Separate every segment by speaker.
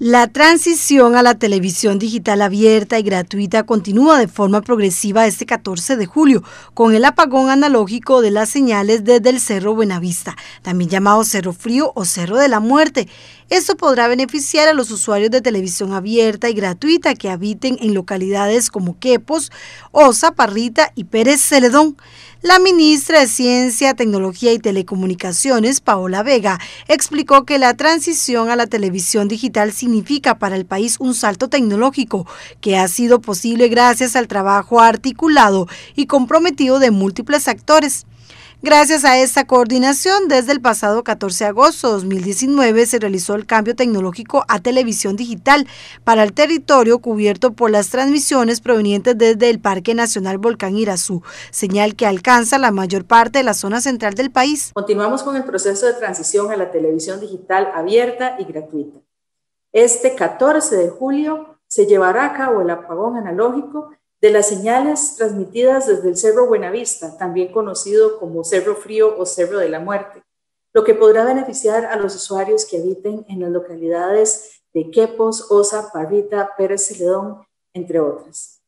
Speaker 1: La transición a la televisión digital abierta y gratuita continúa de forma progresiva este 14 de julio, con el apagón analógico de las señales desde el Cerro Buenavista, también llamado Cerro Frío o Cerro de la Muerte. Esto podrá beneficiar a los usuarios de televisión abierta y gratuita que habiten en localidades como Quepos, Osa, Parrita y Pérez Celedón. La ministra de Ciencia, Tecnología y Telecomunicaciones, Paola Vega, explicó que la transición a la televisión digital significa para el país un salto tecnológico que ha sido posible gracias al trabajo articulado y comprometido de múltiples actores. Gracias a esta coordinación, desde el pasado 14 de agosto de 2019 se realizó el cambio tecnológico a televisión digital para el territorio cubierto por las transmisiones provenientes desde el Parque Nacional Volcán Irazú, señal que alcanza la mayor parte de la zona central del país. Continuamos con
Speaker 2: el proceso de transición a la televisión digital abierta y gratuita. Este 14 de julio se llevará a cabo el apagón analógico de las señales transmitidas desde el Cerro Buenavista, también conocido como Cerro Frío o Cerro de la Muerte, lo que podrá beneficiar a los usuarios que habiten en las localidades de Quepos, Osa, Parrita, Pérez Celedón, entre otras.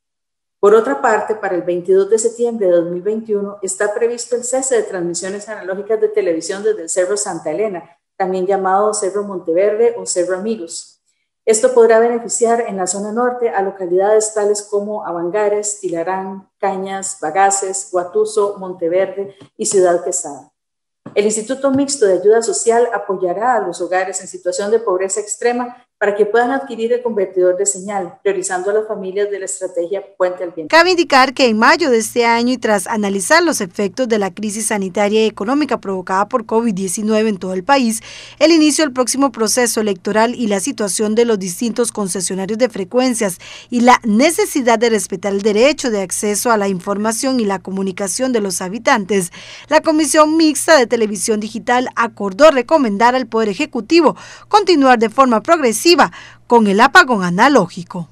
Speaker 2: Por otra parte, para el 22 de septiembre de 2021 está previsto el cese de transmisiones analógicas de televisión desde el Cerro Santa Elena, también llamado Cerro Monteverde o Cerro Amigos, esto podrá beneficiar en la zona norte a localidades tales como Avangares, Tilarán, Cañas, Bagaces, Guatuso, Monteverde y Ciudad Quesada. El Instituto Mixto de Ayuda Social apoyará a los hogares en situación de pobreza extrema para que puedan adquirir el convertidor de señal, priorizando a las familias de la estrategia Puente al Bien. Cabe indicar
Speaker 1: que en mayo de este año y tras analizar los efectos de la crisis sanitaria y económica provocada por COVID-19 en todo el país, el inicio del próximo proceso electoral y la situación de los distintos concesionarios de frecuencias y la necesidad de respetar el derecho de acceso a la información y la comunicación de los habitantes, la Comisión Mixta de Televisión Digital acordó recomendar al Poder Ejecutivo continuar de forma progresiva con el apagón analógico.